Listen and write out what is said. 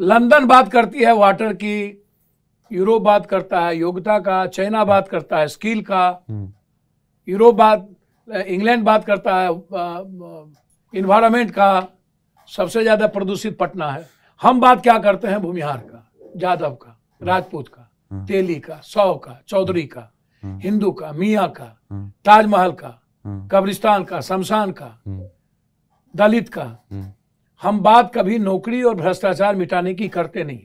London बात करती है वाटर की यूरोप बात करता है योग्यता का चाइना बात करता है स्किल का हम्म। यूरोप बात इंग्लैंड बात करता है इन्वायरमेंट का सबसे ज़्यादा प्रदूषित पटना है हम बात क्या करते हैं भूमिहार का जादव का हम्म। राजपूत का हम्म। तेली का सौ का चौधरी का हिंदू का मिया का ताजमहल का कब्रिस्तान का शमशान का दलित का हम बात कभी नौकरी और भ्रष्टाचार मिटाने की करते नहीं